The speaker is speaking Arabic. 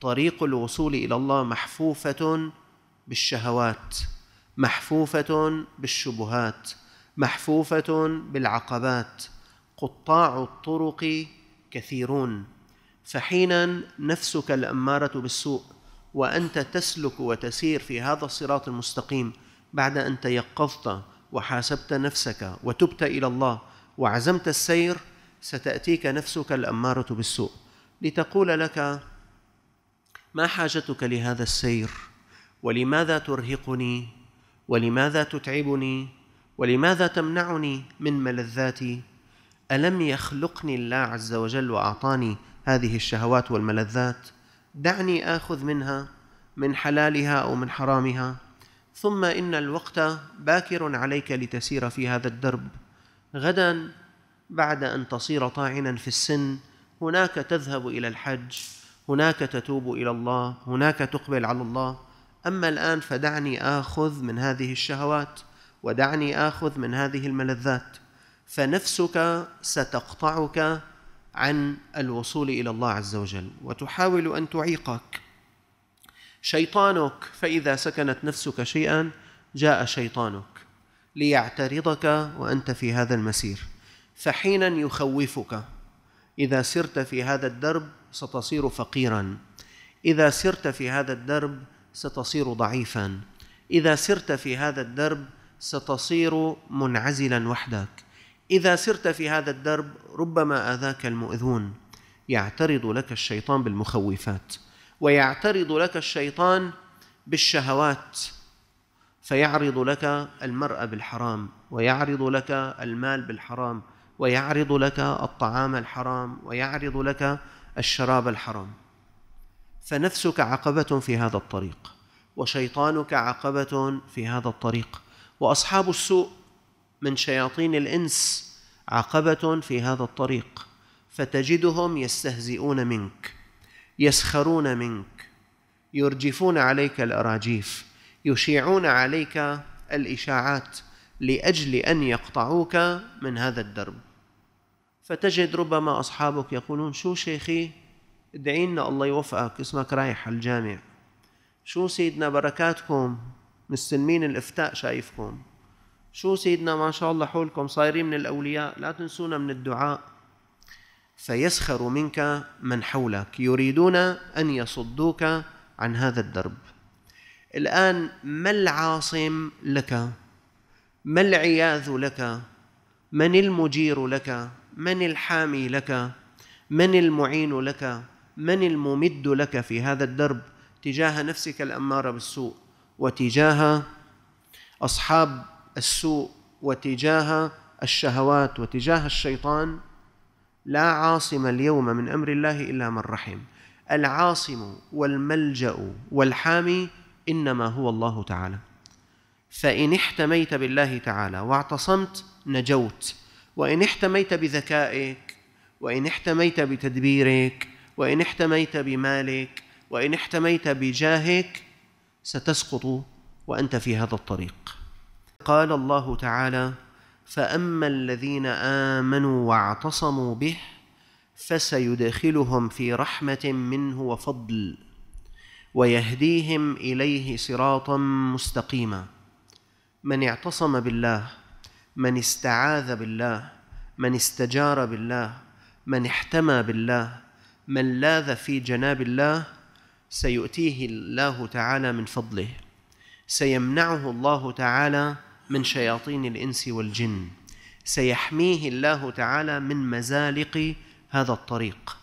طريق الوصول الى الله محفوفه بالشهوات محفوفه بالشبهات محفوفه بالعقبات قطاع الطرق كثيرون فحينا نفسك الاماره بالسوء وانت تسلك وتسير في هذا الصراط المستقيم بعد ان تيقظت وحاسبت نفسك وتبت الى الله وعزمت السير ستاتيك نفسك الاماره بالسوء لتقول لك ما حاجتك لهذا السير ولماذا ترهقني ولماذا تتعبني ولماذا تمنعني من ملذاتي الم يخلقني الله عز وجل واعطاني هذه الشهوات والملذات دعني اخذ منها من حلالها او من حرامها ثم ان الوقت باكر عليك لتسير في هذا الدرب غدا بعد ان تصير طاعنا في السن هناك تذهب الى الحج هناك تتوب الى الله هناك تقبل على الله اما الان فدعني اخذ من هذه الشهوات ودعني اخذ من هذه الملذات فنفسك ستقطعك عن الوصول الى الله عز وجل وتحاول ان تعيقك شيطانك فاذا سكنت نفسك شيئا جاء شيطانك ليعترضك وانت في هذا المسير فحينا يخوفك اذا سرت في هذا الدرب ستصير فقيرا اذا سرت في هذا الدرب ستصير ضعيفا اذا سرت في هذا الدرب ستصير منعزلا وحدك اذا سرت في هذا الدرب ربما اذاك المؤذون يعترض لك الشيطان بالمخوفات ويعترض لك الشيطان بالشهوات فيعرض لك المرأة بالحرام ويعرض لك المال بالحرام ويعرض لك الطعام الحرام ويعرض لك الشراب الحرام فنفسك عقبة في هذا الطريق وشيطانك عقبة في هذا الطريق وأصحاب السوء من شياطين الإنس عقبة في هذا الطريق فتجدهم يستهزئون منك يسخرون منك يرجفون عليك الأراجيف يشيعون عليك الإشاعات لأجل أن يقطعوك من هذا الدرب فتجد ربما أصحابك يقولون شو شيخي ادعي لنا الله يوفقك اسمك رايح على الجامع شو سيدنا بركاتكم مستلمين الافتاء شايفكم شو سيدنا ما شاء الله حولكم صايرين من الأولياء لا تنسونا من الدعاء فيسخر منك من حولك يريدون أن يصدوك عن هذا الدرب الآن ما العاصم لك ما العياذ لك من المجير لك من الحامي لك من المعين لك من الممد لك في هذا الدرب تجاه نفسك الاماره بالسوء وتجاه اصحاب السوء وتجاه الشهوات وتجاه الشيطان لا عاصم اليوم من امر الله الا من رحم العاصم والملجا والحامي انما هو الله تعالى فان احتميت بالله تعالى واعتصمت نجوت وإن احتميت بذكائك وإن احتميت بتدبيرك وإن احتميت بمالك وإن احتميت بجاهك ستسقط وأنت في هذا الطريق قال الله تعالى فأما الذين آمنوا واعتصموا به فسيدخلهم في رحمة منه وفضل ويهديهم إليه صراطا مستقيما من اعتصم بالله من استعاذ بالله من استجار بالله من احتمى بالله من لاذ في جناب الله سيؤتيه الله تعالى من فضله سيمنعه الله تعالى من شياطين الانس والجن سيحميه الله تعالى من مزالق هذا الطريق